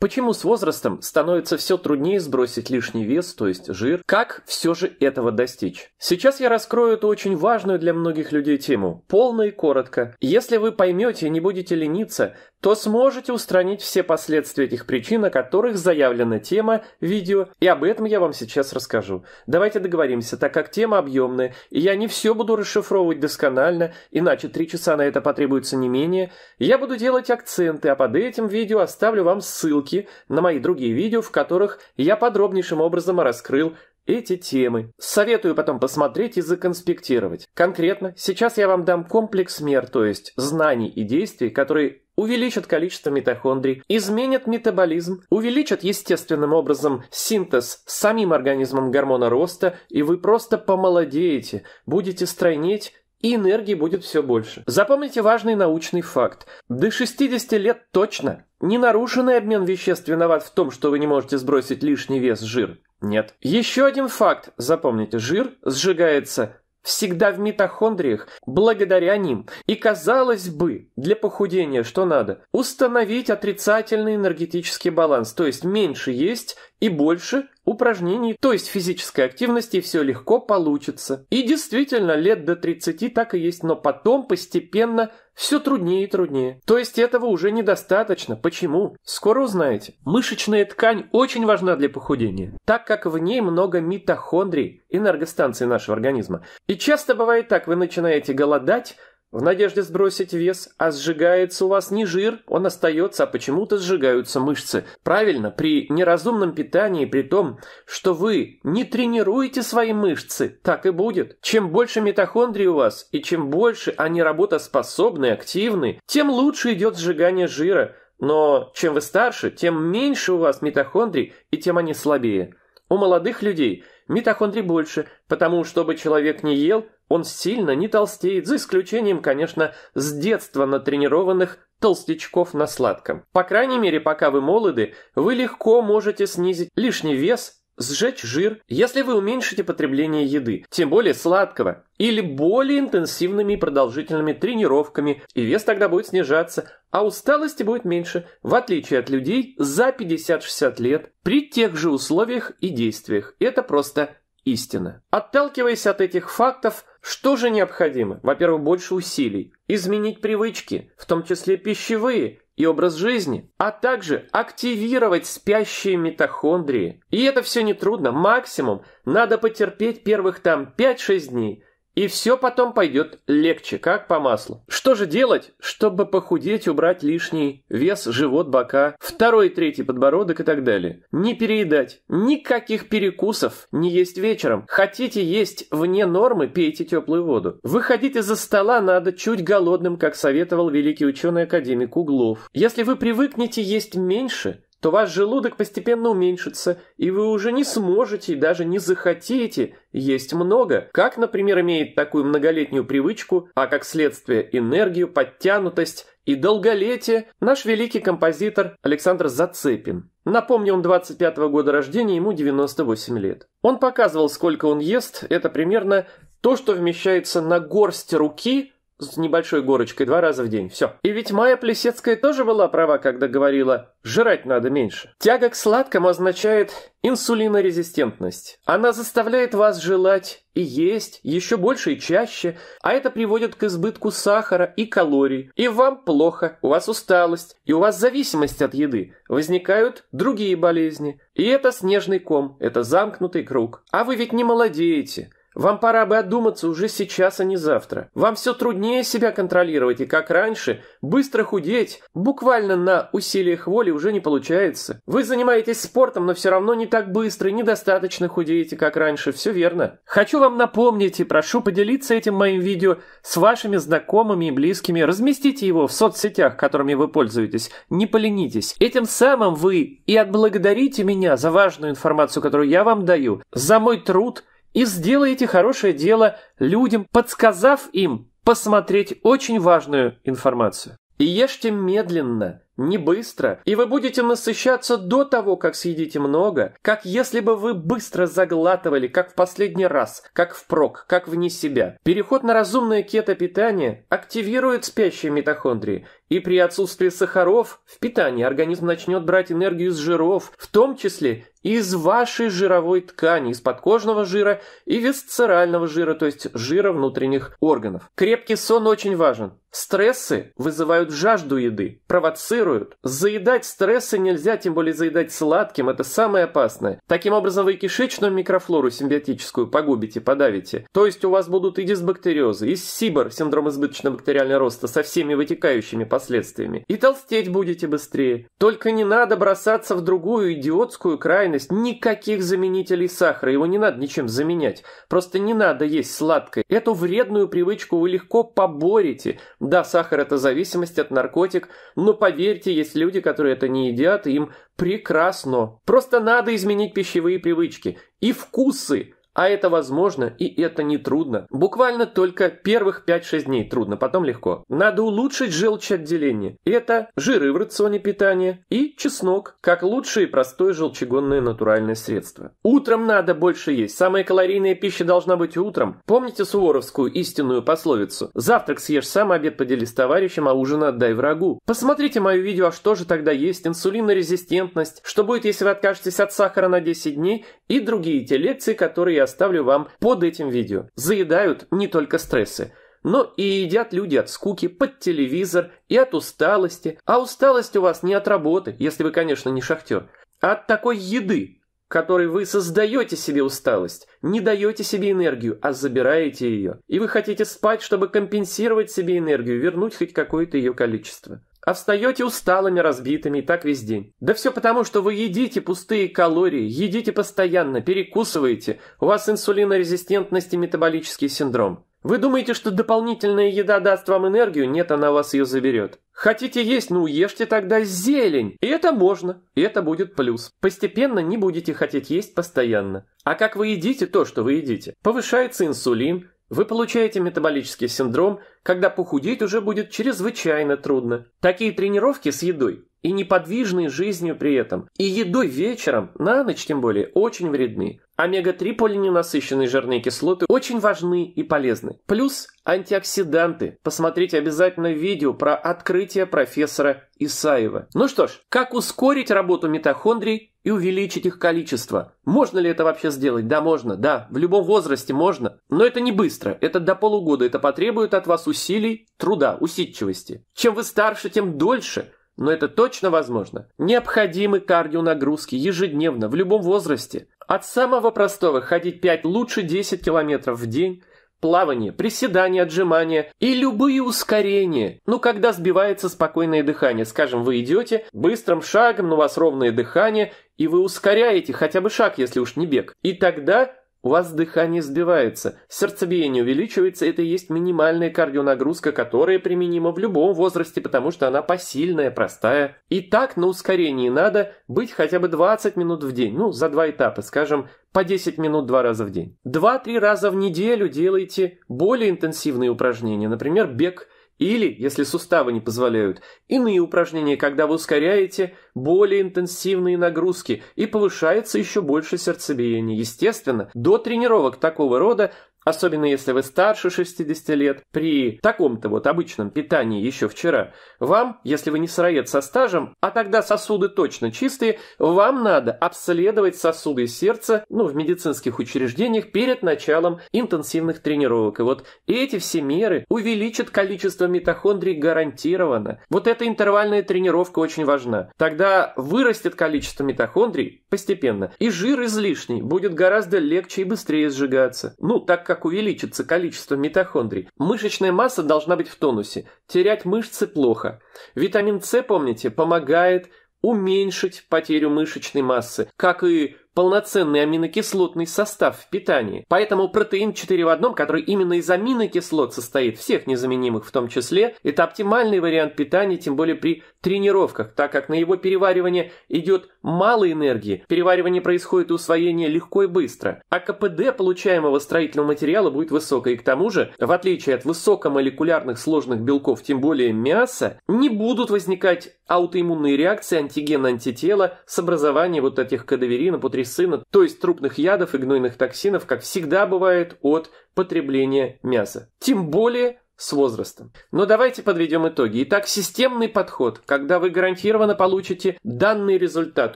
Почему с возрастом становится все труднее сбросить лишний вес, то есть жир? Как все же этого достичь? Сейчас я раскрою эту очень важную для многих людей тему. Полно и коротко. Если вы поймете и не будете лениться, то сможете устранить все последствия этих причин, о которых заявлена тема видео, и об этом я вам сейчас расскажу. Давайте договоримся, так как тема объемная, и я не все буду расшифровывать досконально, иначе три часа на это потребуется не менее, я буду делать акценты, а под этим видео оставлю вам ссылки на мои другие видео, в которых я подробнейшим образом раскрыл эти темы. Советую потом посмотреть и законспектировать. Конкретно, сейчас я вам дам комплекс мер, то есть знаний и действий, которые увеличат количество митохондрий, изменят метаболизм, увеличат естественным образом синтез самим организмом гормона роста, и вы просто помолодеете, будете стройнеть и энергии будет все больше. Запомните важный научный факт. До 60 лет точно ненарушенный обмен веществ виноват в том, что вы не можете сбросить лишний вес жир. Нет. Еще один факт. Запомните, жир сжигается всегда в митохондриях благодаря ним. И казалось бы, для похудения что надо? Установить отрицательный энергетический баланс, то есть меньше есть и больше упражнений, то есть физической активности, и все легко получится. И действительно, лет до 30 так и есть, но потом постепенно – все труднее и труднее. То есть этого уже недостаточно. Почему? Скоро узнаете. Мышечная ткань очень важна для похудения, так как в ней много митохондрий, энергостанций нашего организма. И часто бывает так, вы начинаете голодать, в надежде сбросить вес, а сжигается у вас не жир, он остается, а почему-то сжигаются мышцы. Правильно, при неразумном питании, при том, что вы не тренируете свои мышцы, так и будет. Чем больше митохондрий у вас, и чем больше они работоспособны, активны, тем лучше идет сжигание жира. Но чем вы старше, тем меньше у вас митохондрий, и тем они слабее. У молодых людей митохондрий больше, потому чтобы человек не ел – он сильно не толстеет, за исключением, конечно, с детства натренированных толстячков на сладком. По крайней мере, пока вы молоды, вы легко можете снизить лишний вес, сжечь жир, если вы уменьшите потребление еды, тем более сладкого, или более интенсивными и продолжительными тренировками, и вес тогда будет снижаться, а усталости будет меньше, в отличие от людей за 50-60 лет, при тех же условиях и действиях. Это просто истина. Отталкиваясь от этих фактов, что же необходимо? Во-первых, больше усилий. Изменить привычки, в том числе пищевые, и образ жизни, а также активировать спящие митохондрии. И это все нетрудно, максимум надо потерпеть первых там 5-6 дней, и все потом пойдет легче, как по маслу. Что же делать, чтобы похудеть, убрать лишний вес, живот, бока, второй, третий подбородок и так далее? Не переедать, никаких перекусов не есть вечером. Хотите есть вне нормы, пейте теплую воду. Выходить из-за стола надо чуть голодным, как советовал великий ученый-академик Углов. Если вы привыкнете есть меньше, то ваш желудок постепенно уменьшится, и вы уже не сможете и даже не захотите есть много, как, например, имеет такую многолетнюю привычку, а как следствие энергию, подтянутость и долголетие наш великий композитор Александр Зацепин. Напомню, он 25 -го года рождения, ему 98 лет. Он показывал, сколько он ест, это примерно то, что вмещается на горсть руки – с небольшой горочкой два раза в день. Все. И ведь Майя Плесецкая тоже была права, когда говорила «жрать надо меньше». Тяга к сладкому означает инсулинорезистентность. Она заставляет вас желать и есть еще больше и чаще, а это приводит к избытку сахара и калорий. И вам плохо, у вас усталость, и у вас зависимость от еды. Возникают другие болезни. И это снежный ком, это замкнутый круг. А вы ведь не молодеете. Вам пора бы отдуматься уже сейчас, а не завтра. Вам все труднее себя контролировать, и как раньше, быстро худеть, буквально на усилиях воли уже не получается. Вы занимаетесь спортом, но все равно не так быстро и недостаточно худеете, как раньше, все верно. Хочу вам напомнить и прошу поделиться этим моим видео с вашими знакомыми и близкими, разместите его в соцсетях, которыми вы пользуетесь, не поленитесь. Этим самым вы и отблагодарите меня за важную информацию, которую я вам даю, за мой труд – и сделаете хорошее дело людям, подсказав им посмотреть очень важную информацию. И ешьте медленно, не быстро, и вы будете насыщаться до того, как съедите много, как если бы вы быстро заглатывали, как в последний раз, как впрок, как вне себя. Переход на разумное кето-питание активирует спящие митохондрии, и при отсутствии сахаров в питании организм начнет брать энергию из жиров, в том числе из вашей жировой ткани, из подкожного жира и висцерального жира, то есть жира внутренних органов. Крепкий сон очень важен. Стрессы вызывают жажду еды, провоцируют. Заедать стрессы нельзя, тем более заедать сладким, это самое опасное. Таким образом, вы кишечную микрофлору симбиотическую погубите, подавите. То есть у вас будут и дисбактериозы, и сибор, синдром избыточного бактериального роста, со всеми вытекающими последствиями. И толстеть будете быстрее. Только не надо бросаться в другую идиотскую крайность крайность, никаких заменителей сахара, его не надо ничем заменять. Просто не надо есть сладкое. Эту вредную привычку вы легко поборете. Да, сахар это зависимость от наркотик, но поверьте, есть люди, которые это не едят, и им прекрасно. Просто надо изменить пищевые привычки и вкусы. А это возможно и это не трудно. Буквально только первых 5-6 дней трудно, потом легко. Надо улучшить желчеотделение. Это жиры в рационе питания и чеснок, как лучшее и простое желчегонное натуральное средство. Утром надо больше есть. Самая калорийная пища должна быть утром. Помните суворовскую истинную пословицу? Завтрак съешь сам, обед подели с товарищем, а ужин отдай врагу. Посмотрите мое видео, а что же тогда есть? инсулинная резистентность, что будет, если вы откажетесь от сахара на 10 дней и другие те лекции, которые я оставлю вам под этим видео. Заедают не только стрессы, но и едят люди от скуки, под телевизор и от усталости. А усталость у вас не от работы, если вы, конечно, не шахтер, а от такой еды, которой вы создаете себе усталость, не даете себе энергию, а забираете ее. И вы хотите спать, чтобы компенсировать себе энергию, вернуть хоть какое-то ее количество а встаете усталыми, разбитыми, и так весь день. Да все потому, что вы едите пустые калории, едите постоянно, перекусываете, у вас инсулинорезистентность и метаболический синдром. Вы думаете, что дополнительная еда даст вам энергию? Нет, она вас ее заберет. Хотите есть? Ну, ешьте тогда зелень. И это можно. И это будет плюс. Постепенно не будете хотеть есть постоянно. А как вы едите то, что вы едите? Повышается инсулин, вы получаете метаболический синдром, когда похудеть уже будет чрезвычайно трудно. Такие тренировки с едой и неподвижной жизнью при этом, и едой вечером, на ночь тем более, очень вредны. Омега-3 полиненасыщенные жирные кислоты очень важны и полезны. Плюс антиоксиданты. Посмотрите обязательно видео про открытие профессора Исаева. Ну что ж, как ускорить работу митохондрий и увеличить их количество. Можно ли это вообще сделать? Да, можно, да, в любом возрасте можно. Но это не быстро, это до полугода, это потребует от вас усилий, труда, усидчивости. Чем вы старше, тем дольше, но это точно возможно. Необходимы кардионагрузки ежедневно, в любом возрасте. От самого простого ходить 5, лучше 10 километров в день, плавание, приседания, отжимания и любые ускорения. Ну, когда сбивается спокойное дыхание, скажем, вы идете быстрым шагом, но у вас ровное дыхание, и вы ускоряете хотя бы шаг, если уж не бег. И тогда у вас дыхание сбивается, сердцебиение увеличивается, это и есть минимальная кардионагрузка, которая применима в любом возрасте, потому что она посильная, простая. И так на ускорении надо быть хотя бы 20 минут в день, ну, за два этапа, скажем, по 10 минут два раза в день. Два-три раза в неделю делайте более интенсивные упражнения, например, бег – или, если суставы не позволяют, иные упражнения, когда вы ускоряете более интенсивные нагрузки и повышается еще больше сердцебиение. Естественно, до тренировок такого рода особенно если вы старше 60 лет, при таком-то вот обычном питании еще вчера, вам, если вы не сыроед со стажем, а тогда сосуды точно чистые, вам надо обследовать сосуды сердца, ну, в медицинских учреждениях перед началом интенсивных тренировок. И вот эти все меры увеличат количество митохондрий гарантированно. Вот эта интервальная тренировка очень важна. Тогда вырастет количество митохондрий постепенно, и жир излишний будет гораздо легче и быстрее сжигаться. Ну, так как как увеличится количество митохондрий. Мышечная масса должна быть в тонусе. Терять мышцы плохо. Витамин С, помните, помогает уменьшить потерю мышечной массы, как и полноценный аминокислотный состав в питании. Поэтому протеин 4 в 1, который именно из аминокислот состоит, всех незаменимых в том числе, это оптимальный вариант питания, тем более при тренировках, так как на его переваривание идет мало энергии, переваривание происходит и усвоение легко и быстро, а КПД получаемого строительного материала будет высокой, И к тому же, в отличие от высокомолекулярных сложных белков, тем более мяса, не будут возникать аутоиммунные реакции антиген-антитела с образованием вот этих кадаверина, путрисцина, то есть трупных ядов и гнойных токсинов, как всегда бывает от потребления мяса. Тем более с возрастом. Но давайте подведем итоги. Итак, системный подход, когда вы гарантированно получите данный результат,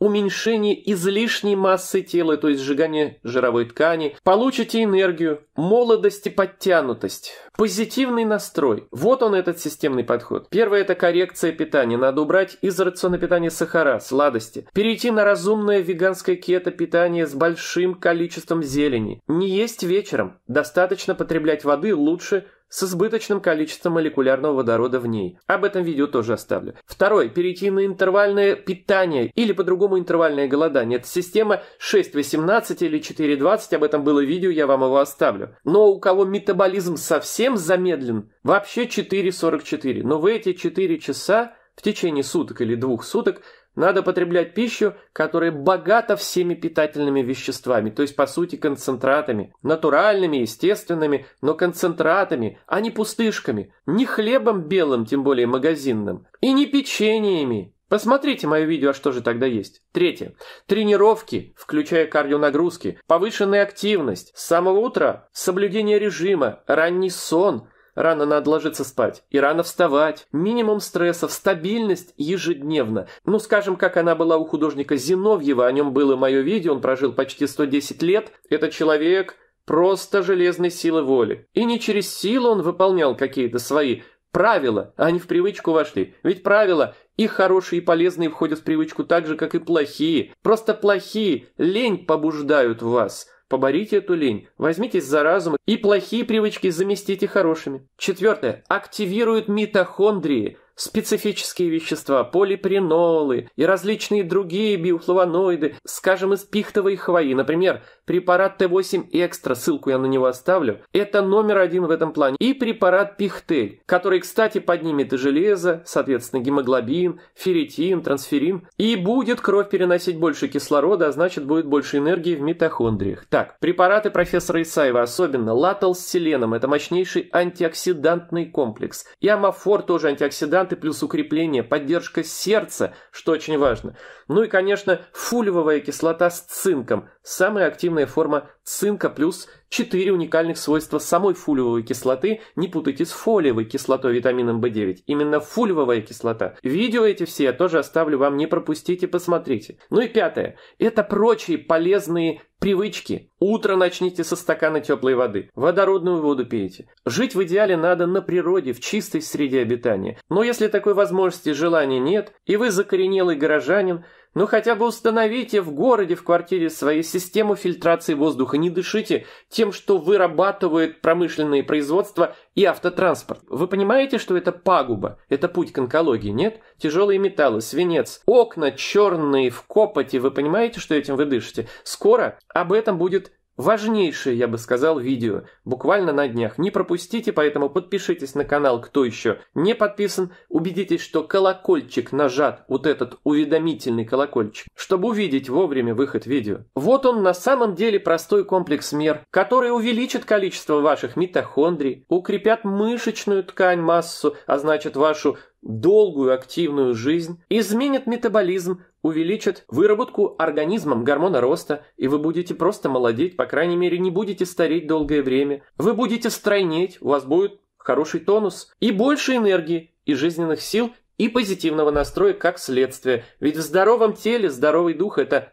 уменьшение излишней массы тела, то есть сжигание жировой ткани, получите энергию, молодость и подтянутость, позитивный настрой. Вот он этот системный подход. Первое – это коррекция питания. Надо убрать из рациона питания сахара, сладости. Перейти на разумное веганское кето-питание с большим количеством зелени. Не есть вечером. Достаточно потреблять воды лучше – с избыточным количеством молекулярного водорода в ней. Об этом видео тоже оставлю. Второй. Перейти на интервальное питание или по-другому интервальное голодание. Это система 6.18 или 4.20. Об этом было видео, я вам его оставлю. Но у кого метаболизм совсем замедлен, вообще 4.44. Но в эти 4 часа в течение суток или двух суток – надо потреблять пищу, которая богата всеми питательными веществами, то есть по сути концентратами, натуральными, естественными, но концентратами, а не пустышками, не хлебом белым, тем более магазинным, и не печеньями, Посмотрите мое видео, а что же тогда есть. Третье. Тренировки, включая кардионагрузки, повышенная активность, с самого утра соблюдение режима, ранний сон – Рано надо ложиться спать и рано вставать. Минимум стрессов, стабильность ежедневно. Ну, скажем, как она была у художника Зиновьева, о нем было мое видео, он прожил почти 110 лет. Этот человек просто железной силы воли. И не через силу он выполнял какие-то свои правила, а они в привычку вошли. Ведь правила и хорошие, и полезные входят в привычку так же, как и плохие. Просто плохие лень побуждают вас – Поборите эту лень, возьмитесь за разум и плохие привычки заместите хорошими. Четвертое. Активируют митохондрии, специфические вещества, полипринолы и различные другие биофлавоноиды, скажем, из пихтовой хвои, например, Препарат Т8 Экстра, ссылку я на него оставлю, это номер один в этом плане. И препарат Пихтель, который, кстати, поднимет железо, соответственно, гемоглобин, ферритин, трансферин. И будет кровь переносить больше кислорода, а значит будет больше энергии в митохондриях. Так, препараты профессора Исаева, особенно латал с селеном, это мощнейший антиоксидантный комплекс. И амофор тоже антиоксиданты плюс укрепление, поддержка сердца, что очень важно. Ну и, конечно, фульвовая кислота с цинком, самый активный системная форма цинка плюс 4 уникальных свойства самой фулиевой кислоты. Не путайте с фолиевой кислотой витамином B9. Именно фулиевая кислота. Видео эти все я тоже оставлю вам, не пропустите, посмотрите. Ну и пятое. Это прочие полезные Привычки. Утро начните со стакана теплой воды. Водородную воду пейте. Жить в идеале надо на природе, в чистой среде обитания. Но если такой возможности желания нет, и вы закоренелый горожанин, ну хотя бы установите в городе, в квартире своей систему фильтрации воздуха. Не дышите тем, что вырабатывает промышленные производства и автотранспорт. Вы понимаете, что это пагуба? Это путь к онкологии, нет? Тяжелые металлы, свинец, окна черные в копоте. Вы понимаете, что этим вы дышите? Скоро об этом будет Важнейшее, я бы сказал, видео, буквально на днях. Не пропустите, поэтому подпишитесь на канал, кто еще не подписан. Убедитесь, что колокольчик нажат, вот этот уведомительный колокольчик, чтобы увидеть вовремя выход видео. Вот он на самом деле простой комплекс мер, который увеличит количество ваших митохондрий, укрепят мышечную ткань массу, а значит вашу долгую активную жизнь, изменит метаболизм, увеличит выработку организмом гормона роста, и вы будете просто молодеть, по крайней мере, не будете стареть долгое время. Вы будете стройнеть, у вас будет хороший тонус и больше энергии и жизненных сил и позитивного настроя как следствие. Ведь в здоровом теле здоровый дух – это